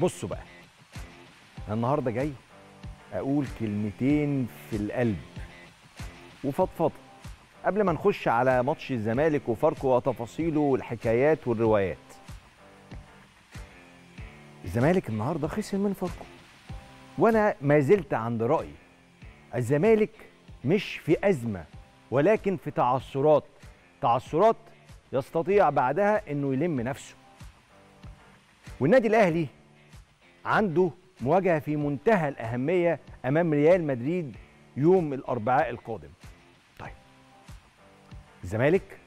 بصوا بقى انا النهارده جاي اقول كلمتين في القلب وفضفضه قبل ما نخش على ماتش الزمالك وفاركو وتفاصيله والحكايات والروايات الزمالك النهارده خسر من فاركو وانا ما زلت عند رايي الزمالك مش في ازمه ولكن في تعثرات تعثرات يستطيع بعدها انه يلم نفسه والنادي الاهلي عنده مواجهه في منتهى الاهميه امام ريال مدريد يوم الاربعاء القادم طيب الزمالك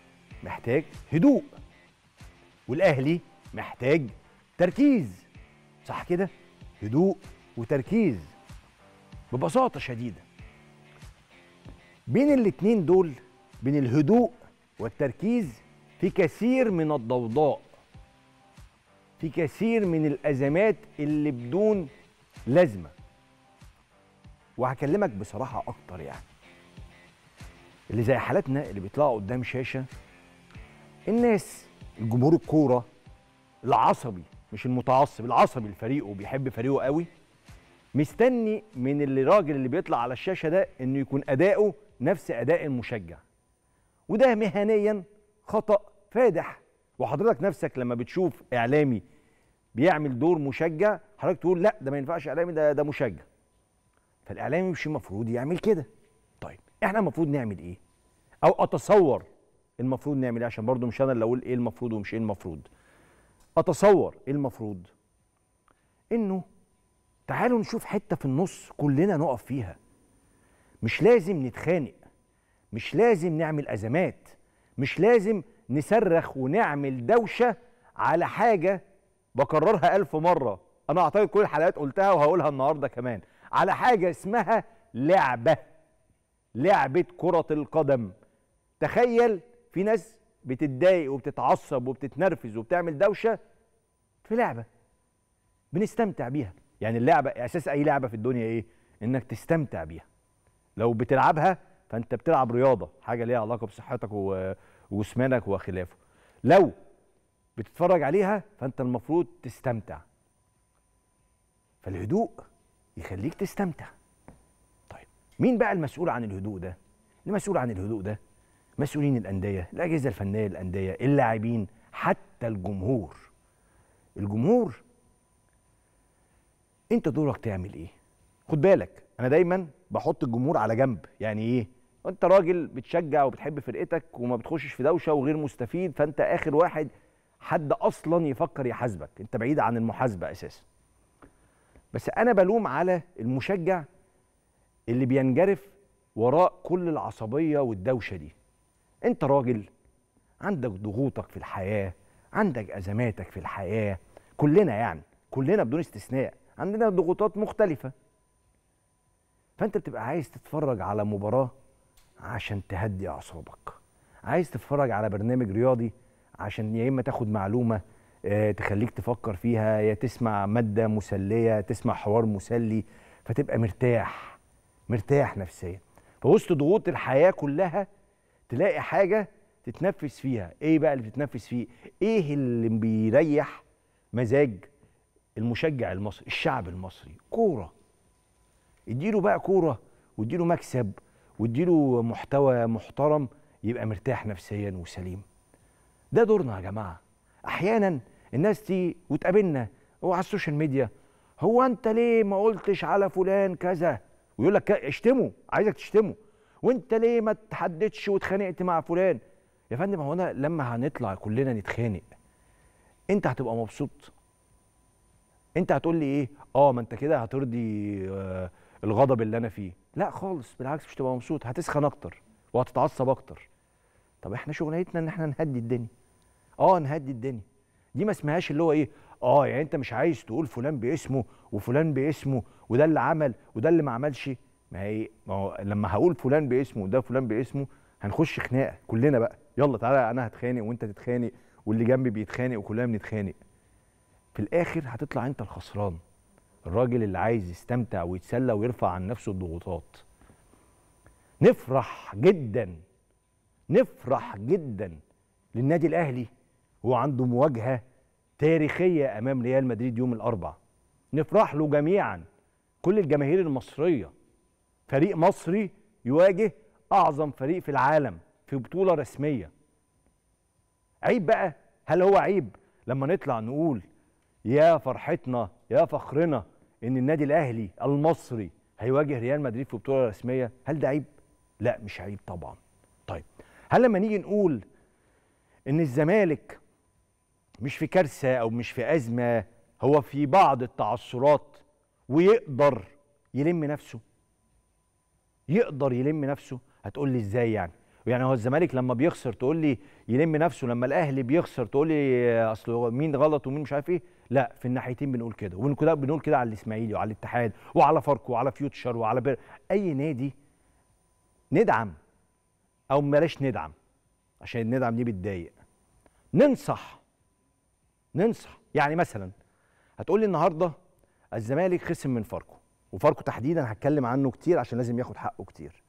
محتاج هدوء والاهلي محتاج تركيز صح كده هدوء وتركيز ببساطه شديده بين الاتنين دول بين الهدوء والتركيز في كثير من الضوضاء في كثير من الازمات اللي بدون لازمه وهكلمك بصراحه اكتر يعني اللي زي حالاتنا اللي بيطلعوا قدام شاشه الناس الجمهور الكوره العصبي مش المتعصب العصبي لفريقه وبيحب فريقه قوي مستني من اللي راجل اللي بيطلع على الشاشه ده انه يكون اداؤه نفس اداء المشجع وده مهنيا خطا فادح وحضرتك نفسك لما بتشوف اعلامي بيعمل دور مشجع حضرتك تقول لا ده ما ينفعش اعلامي ده ده مشجع فالاعلامي مش المفروض يعمل كده طيب احنا المفروض نعمل ايه او اتصور المفروض نعمل ايه عشان برضو مش انا اللي اقول ايه المفروض ومش ايه المفروض اتصور ايه المفروض انه تعالوا نشوف حته في النص كلنا نقف فيها مش لازم نتخانق مش لازم نعمل ازمات مش لازم نصرخ ونعمل دوشه على حاجه بكررها ألف مرة أنا أعتقد كل الحلقات قلتها وهقولها النهاردة كمان على حاجة اسمها لعبة لعبة كرة القدم تخيل في ناس بتتضايق وبتتعصب وبتتنرفز وبتعمل دوشة في لعبة بنستمتع بيها يعني اللعبة أساس أي لعبة في الدنيا إيه؟ إنك تستمتع بيها لو بتلعبها فأنت بتلعب رياضة حاجة ليها علاقة بصحتك و... وجسمانك وخلافه لو بتتفرج عليها فانت المفروض تستمتع فالهدوء يخليك تستمتع طيب مين بقى المسؤول عن الهدوء ده المسؤول عن الهدوء ده مسؤولين الانديه الاجهزه الفنيه للانديه اللاعبين حتى الجمهور الجمهور انت دورك تعمل ايه خد بالك انا دايما بحط الجمهور على جنب يعني ايه انت راجل بتشجع وبتحب فرقتك وما بتخشش في دوشه وغير مستفيد فانت اخر واحد حد اصلا يفكر يحاسبك انت بعيد عن المحاسبه اساسا بس انا بلوم على المشجع اللي بينجرف وراء كل العصبيه والدوشه دي انت راجل عندك ضغوطك في الحياه عندك ازماتك في الحياه كلنا يعني كلنا بدون استثناء عندنا ضغوطات مختلفه فانت بتبقى عايز تتفرج على مباراه عشان تهدي اعصابك عايز تتفرج على برنامج رياضي عشان يا اما تاخد معلومه آه، تخليك تفكر فيها يا تسمع ماده مسليه تسمع حوار مسلي فتبقى مرتاح مرتاح نفسيا فوسط ضغوط الحياه كلها تلاقي حاجه تتنفس فيها ايه بقى اللي بتتنفس فيه ايه اللي بيريح مزاج المشجع المصري الشعب المصري كوره اديله بقى كوره واديله مكسب واديله محتوى محترم يبقى مرتاح نفسيا وسليم ده دورنا يا جماعه احيانا الناس تيجي وتقابلنا وعلى السوشيال ميديا هو انت ليه ما قلتش على فلان كذا ويقول لك اشتمه عايزك تشتمه وانت ليه ما تحددش واتخانقت مع فلان يا فندم هو انا لما هنطلع كلنا نتخانق انت هتبقى مبسوط انت هتقول لي ايه اه ما انت كده هترضي آه الغضب اللي انا فيه لا خالص بالعكس مش تبقى مبسوط هتسخن اكتر وهتتعصب اكتر طب احنا شغلتنا ان احنا نهدي الدنيا اه نهدي الدنيا دي ما اسمهاش اللي هو ايه اه يعني انت مش عايز تقول فلان باسمه وفلان باسمه وده اللي عمل وده اللي ما عملش ما هي ما هو لما هقول فلان باسمه وده فلان باسمه هنخش خناقه كلنا بقى يلا تعالى انا هتخانق وانت تتخانق واللي جنبي بيتخانق وكلنا بنتخانق في الاخر هتطلع انت الخسران الراجل اللي عايز يستمتع ويتسلى ويرفع عن نفسه الضغوطات نفرح جدا نفرح جدا للنادي الاهلي هو عنده مواجهه تاريخيه امام ريال مدريد يوم الاربعاء نفرح له جميعا كل الجماهير المصريه فريق مصري يواجه اعظم فريق في العالم في بطوله رسميه عيب بقى هل هو عيب لما نطلع نقول يا فرحتنا يا فخرنا ان النادي الاهلي المصري هيواجه ريال مدريد في بطوله رسميه هل ده عيب لا مش عيب طبعا طيب هل لما نيجي نقول ان الزمالك مش في كارثه او مش في ازمه هو في بعض التعثرات ويقدر يلم نفسه يقدر يلم نفسه هتقول لي ازاي يعني يعني هو الزمالك لما بيخسر تقول لي يلم نفسه لما الاهلي بيخسر تقول لي اصل مين غلط ومين مش عارف ايه لا في الناحيتين بنقول كده بنقول كده على الاسماعيلي وعلى الاتحاد وعلى فاركو وعلى فيوتشر وعلى بير اي نادي ندعم او بلاش ندعم عشان ندعم دي بتضايق ننصح ننصح يعني مثلا هتقول لي النهارده الزمالك خسم من فاركو وفاركو تحديدا هتكلم عنه كتير عشان لازم ياخد حقه كتير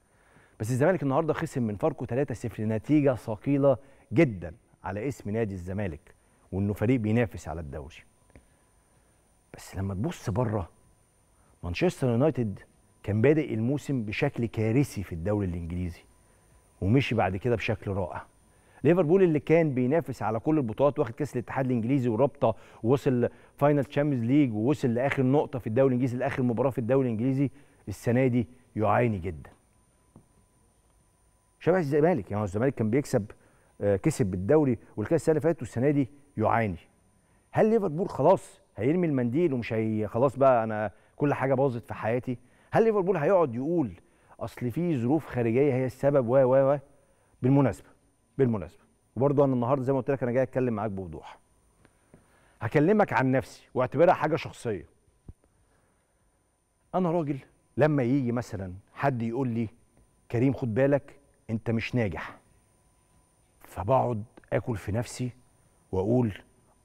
بس الزمالك النهارده خسم من فاركو 3-0 نتيجه ثقيله جدا على اسم نادي الزمالك وانه فريق بينافس على الدوري بس لما تبص بره مانشستر يونايتد كان بادئ الموسم بشكل كارثي في الدوري الانجليزي ومشي بعد كده بشكل رائع ليفربول اللي كان بينافس على كل البطولات واخد كاس الاتحاد الانجليزي والرابطه ووصل فاينل تشامبيونز ليج ووصل لاخر نقطه في الدوري الانجليزي لاخر مباراه في الدوري الانجليزي السنه دي يعاني جدا شبه الزمالك يعني الزمالك كان بيكسب آه، كسب بالدوري والكاس السنه اللي فاتت والسنه دي يعاني هل ليفربول خلاص هيرمي المنديل ومش هي خلاص بقى انا كل حاجه باظت في حياتي هل ليفربول هيقعد يقول اصل في ظروف خارجيه هي السبب و و و بالمناسبه بالمناسبه وبرضه انا النهارده زي ما قلت لك انا جاي اتكلم معاك بوضوح هكلمك عن نفسي واعتبرها حاجه شخصيه انا راجل لما يجي مثلا حد يقول لي كريم خد بالك انت مش ناجح فبقعد اكل في نفسي واقول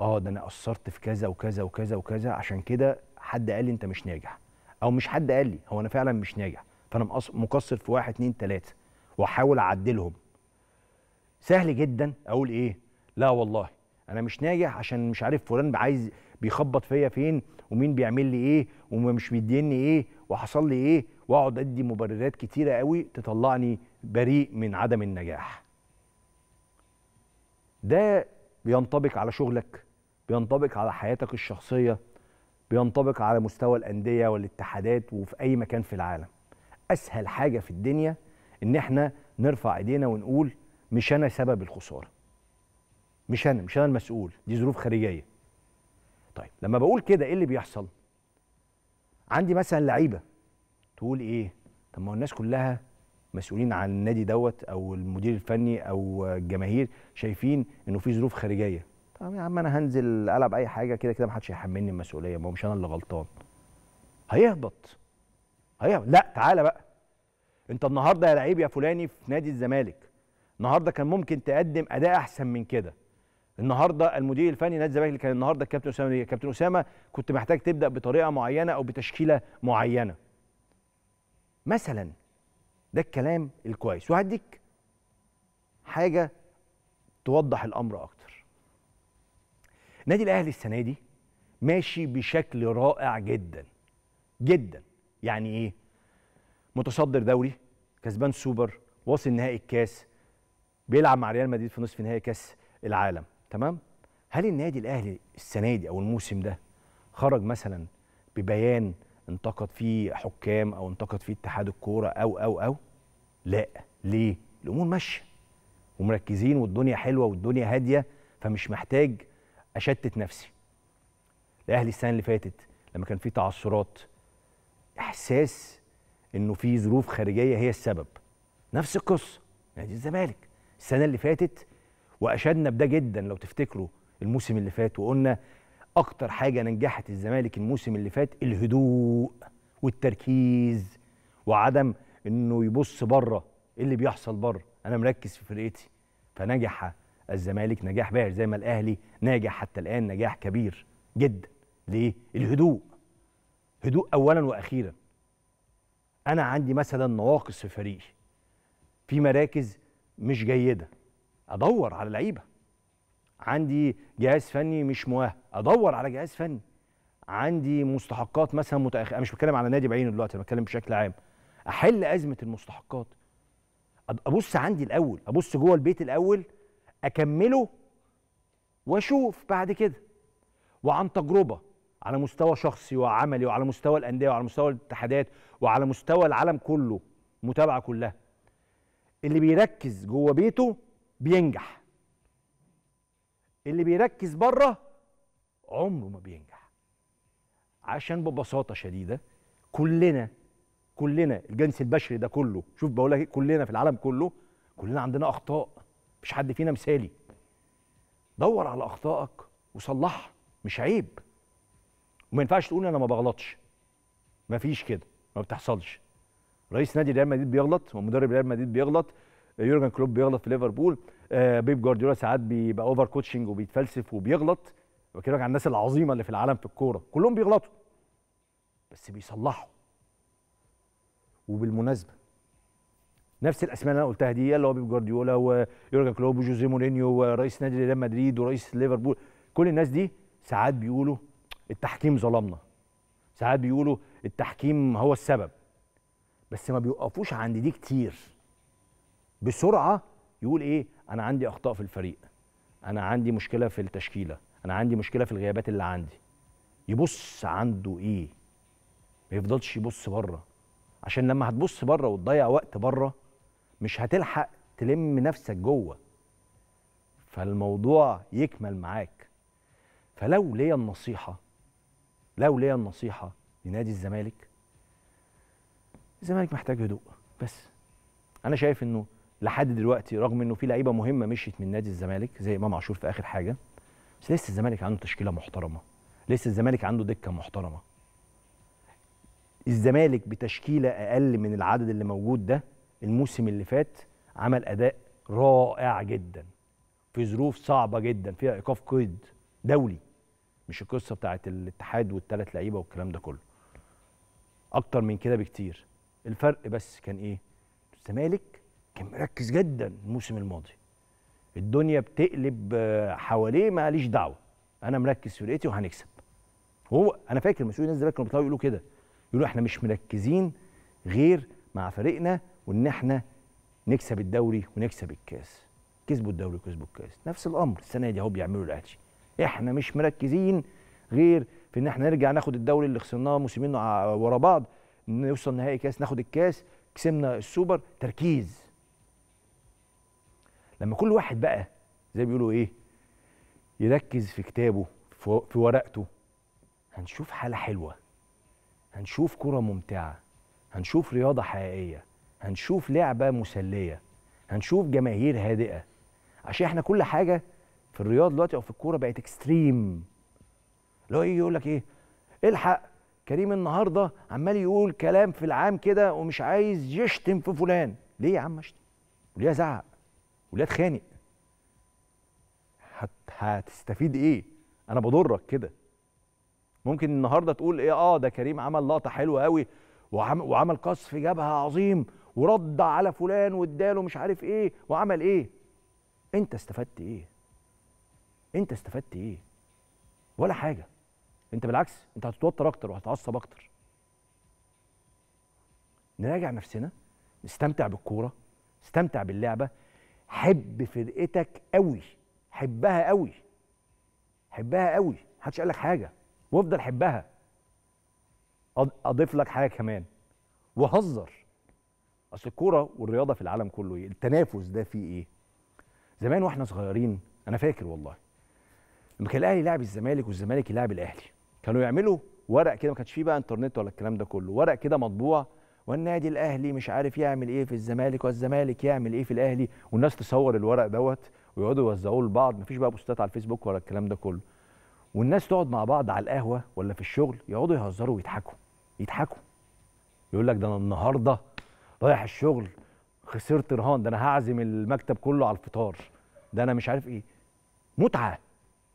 اه ده انا قصرت في كذا وكذا وكذا وكذا عشان كده حد قال لي انت مش ناجح او مش حد قال لي هو انا فعلا مش ناجح فانا مقصر في واحد اتنين تلاته واحاول اعدلهم سهل جدا اقول ايه لا والله انا مش ناجح عشان مش عارف فلان عايز بيخبط فيا فين ومين بيعمل لي ايه ومش بيديني ايه وحصل لي ايه واقعد ادي مبررات كتيره قوي تطلعني بريء من عدم النجاح ده بينطبق على شغلك بينطبق على حياتك الشخصيه بينطبق على مستوى الانديه والاتحادات وفي اي مكان في العالم اسهل حاجه في الدنيا ان احنا نرفع ايدينا ونقول مش انا سبب الخساره مش انا مش انا المسؤول دي ظروف خارجيه طيب لما بقول كده ايه اللي بيحصل عندي مثلا لعيبه تقول ايه طب ما الناس كلها مسؤولين عن النادي دوت او المدير الفني او الجماهير شايفين انه في ظروف خارجيه طب يا عم انا هنزل العب اي حاجه كده كده محدش هيحملني المسؤوليه ما هو مش انا اللي غلطان هيهبط هيهبط لا تعالى بقى انت النهارده يا لعيب يا فلاني في نادي الزمالك النهارده كان ممكن تقدم اداء احسن من كده النهارده المدير الفني نادي الزمالك اللي كان النهارده الكابتن اسامه كابتن اسامه كنت محتاج تبدا بطريقه معينه او بتشكيله معينه مثلا ده الكلام الكويس وهديك حاجه توضح الامر اكتر نادي الاهلي السنه دي ماشي بشكل رائع جدا جدا يعني ايه متصدر دوري كسبان سوبر واصل نهائي الكاس بيلعب مع ريال مدريد في نصف نهائي كاس العالم تمام هل النادي الاهلي السنه دي او الموسم ده خرج مثلا ببيان انتقد فيه حكام او انتقد فيه اتحاد الكوره او او او لا ليه الامور ماشيه ومركزين والدنيا حلوه والدنيا هاديه فمش محتاج اشتت نفسي الاهلي السنه اللي فاتت لما كان في تعثرات احساس انه في ظروف خارجيه هي السبب نفس القصه نادي الزمالك السنه اللي فاتت واشدنا بده جدا لو تفتكروا الموسم اللي فات وقلنا اكتر حاجه نجحت الزمالك الموسم اللي فات الهدوء والتركيز وعدم انه يبص بره ايه اللي بيحصل بره انا مركز في فرقتي فنجح الزمالك نجاح باهر زي ما الاهلي ناجح حتى الان نجاح كبير جدا ليه الهدوء هدوء اولا واخيرا انا عندي مثلا نواقص في فريقي في مراكز مش جيده ادور على لعيبه عندي جهاز فني مش مؤهل ادور على جهاز فني عندي مستحقات مثلا متأخرة انا مش بتكلم على نادي بعينه دلوقتي انا بتكلم بشكل عام احل ازمه المستحقات ابص عندي الاول ابص جوه البيت الاول اكمله واشوف بعد كده وعن تجربه على مستوى شخصي وعملي وعلى مستوى الانديه وعلى مستوى الاتحادات وعلى مستوى العالم كله متابعه كلها اللي بيركز جوه بيته بينجح اللي بيركز بره عمره ما بينجح عشان ببساطه شديده كلنا كلنا الجنس البشري ده كله شوف بقول لك إيه، كلنا في العالم كله كلنا عندنا اخطاء مش حد فينا مثالي دور على اخطائك وصلحها مش عيب وما ينفعش تقول انا ما بغلطش مفيش كده ما بتحصلش رئيس نادي ريال مدريد بيغلط ومدرب ريال مدريد بيغلط آه، يورجن كلوب بيغلط في ليفربول آه، بيب جوارديولا ساعات بيبقى اوفر كوتشنج وبيتفلسف وبيغلط بكلمك عن الناس العظيمه اللي في العالم في الكوره كلهم بيغلطوا بس بيصلحوا وبالمناسبه نفس الاسماء اللي انا قلتها دي اللي هو بيب جوارديولا ويورجن كلوب وجوزيه مورينيو ورئيس نادي ريال مدريد ورئيس ليفربول كل الناس دي ساعات بيقولوا التحكيم ظلمنا ساعات بيقولوا التحكيم هو السبب بس ما بيوقفوش عند دي كتير بسرعه يقول ايه انا عندي اخطاء في الفريق انا عندي مشكله في التشكيله انا عندي مشكله في الغيابات اللي عندي يبص عنده ايه ما يفضلش يبص بره عشان لما هتبص بره وتضيع وقت بره مش هتلحق تلم نفسك جوه فالموضوع يكمل معاك فلو ليا النصيحه لو ليا النصيحه لنادي الزمالك الزمالك محتاج هدوء بس انا شايف انه لحد دلوقتي رغم انه في لعيبه مهمه مشيت من نادي الزمالك زي امام عاشور في اخر حاجه بس لسه الزمالك عنده تشكيله محترمه لسه الزمالك عنده دكه محترمه الزمالك بتشكيله اقل من العدد اللي موجود ده الموسم اللي فات عمل اداء رائع جدا في ظروف صعبه جدا فيها ايقاف قيد دولي مش القصه بتاعت الاتحاد والثلاث لعيبه والكلام ده كله اكتر من كده بكتير الفرق بس كان ايه الزمالك كان مركز جدا الموسم الماضي الدنيا بتقلب آه، حواليه ماليش دعوه انا مركز في فرقتي وهنكسب وهو انا فاكر مسؤولين الناس الزمالك كانوا بيطلعوا يقولوا كده يقولوا احنا مش مركزين غير مع فريقنا وان احنا نكسب الدوري ونكسب الكاس كسبوا الدوري وكسبوا الكاس نفس الامر السنه دي اهو بيعملوا الاهلي احنا مش مركزين غير في ان احنا نرجع ناخد الدوري اللي خسرناه موسمين ورا بعض نوصل نهائي كاس ناخد الكاس كسبنا السوبر تركيز لما كل واحد بقى زي بيقولوا ايه يركز في كتابه في ورقته هنشوف حاله حلوه هنشوف كره ممتعه هنشوف رياضه حقيقيه هنشوف لعبه مسليه هنشوف جماهير هادئه عشان احنا كل حاجه في الرياضة دلوقتي او في الكوره بقت اكستريم لو ايه يقول لك ايه الحق كريم النهارده عمال يقول كلام في العام كده ومش عايز يشتم في فلان ليه يا عم اشتم وليه ازعق وليه اتخانق هت... هتستفيد ايه انا بضرك كده ممكن النهارده تقول ايه اه ده كريم عمل لقطه حلوه قوي وعم... وعمل قصف جبهه عظيم ورد على فلان واداله مش عارف ايه وعمل ايه انت استفدت ايه انت استفدت ايه ولا حاجه انت بالعكس انت هتتوتر اكتر وهتعصب اكتر نراجع نفسنا نستمتع بالكوره استمتع باللعبه حب فرقتك قوي حبها قوي حبها قوي محدش قال لك حاجه وافضل حبها اضيف لك حاجه كمان وهزر اصل الكوره والرياضه في العالم كله ايه التنافس ده فيه ايه زمان واحنا صغيرين انا فاكر والله لما كان الاهلي يلعب الزمالك والزمالك يلعب الاهلي كانوا يعملوا ورق كده ما كانش فيه بقى انترنت ولا الكلام ده كله ورق كده مطبوع والنادي الاهلي مش عارف يعمل ايه في الزمالك والزمالك يعمل ايه في الاهلي والناس تصور الورق دوت ويقعدوا يوزعوه لبعض مفيش بقى بوستات على الفيسبوك ولا الكلام ده كله والناس تقعد مع بعض على القهوه ولا في الشغل يقعدوا يهزروا ويضحكوا يضحكوا يقول لك ده انا النهارده رايح الشغل خسرت رهان ده انا هعزم المكتب كله على الفطار ده انا مش عارف ايه متعه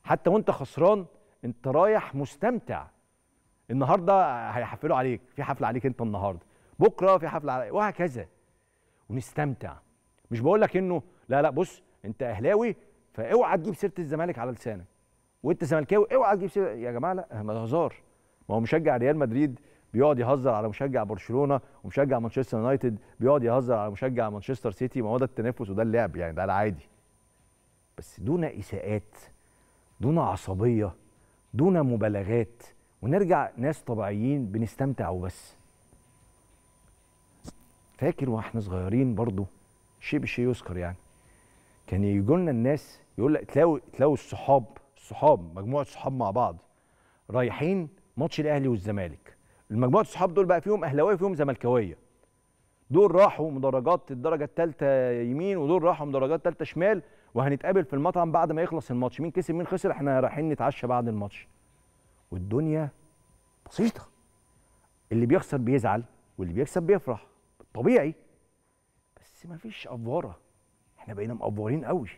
حتى وانت خسران انت رايح مستمتع النهارده هيحفلوا عليك في حفله عليك انت النهارده بكره في حفله عليك وهكذا ونستمتع مش بقول لك انه لا لا بص انت اهلاوي فاوعى تجيب سيره الزمالك على لسانك وانت زملكاوي اوعى تجيب سيره يا جماعه لا ما هزار ما هو مشجع ريال مدريد بيقعد يهزر على مشجع برشلونه ومشجع مانشستر يونايتد بيقعد يهزر على مشجع مانشستر سيتي ما هو ده التنافس وده اللعب يعني ده العادي بس دون اساءات دون عصبيه دون مبالغات ونرجع ناس طبيعيين بنستمتع وبس فاكر واحنا صغيرين برضو شيء بشيء يذكر يعني كان يجوا لنا الناس يقول لك تلاقوا تلاقوا الصحاب الصحاب مجموعه صحاب مع بعض رايحين ماتش الاهلي والزمالك المجموعه الصحاب دول بقى فيهم اهلاويه وفيهم زملكاويه دول راحوا مدرجات الدرجه الثالثه يمين ودول راحوا مدرجات الثالثه شمال وهنتقابل في المطعم بعد ما يخلص الماتش مين كسب مين خسر احنا رايحين نتعشى بعد الماتش والدنيا بسيطه اللي بيخسر بيزعل واللي بيكسب بيفرح طبيعي بس مفيش افواره احنا بقينا مقفورين قوي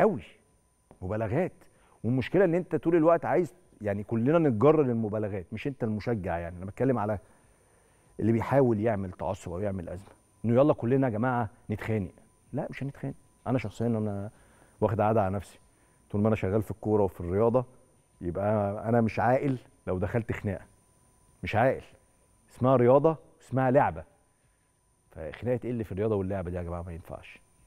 قوي مبالغات والمشكله ان انت طول الوقت عايز يعني كلنا نتجر للمبالغات مش انت المشجع يعني انا بتكلم على اللي بيحاول يعمل تعصب او يعمل ازمه انه يلا كلنا يا جماعه نتخانق لا مش هنتخانق انا شخصيا انا واخد عاده على نفسي طول ما انا شغال في الكوره وفي الرياضه يبقى انا مش عاقل لو دخلت خناقه مش عاقل اسمها رياضه اسمها لعبه فخناقه ايه اللي في الرياضه واللعبه دي يا جماعه ما ينفعش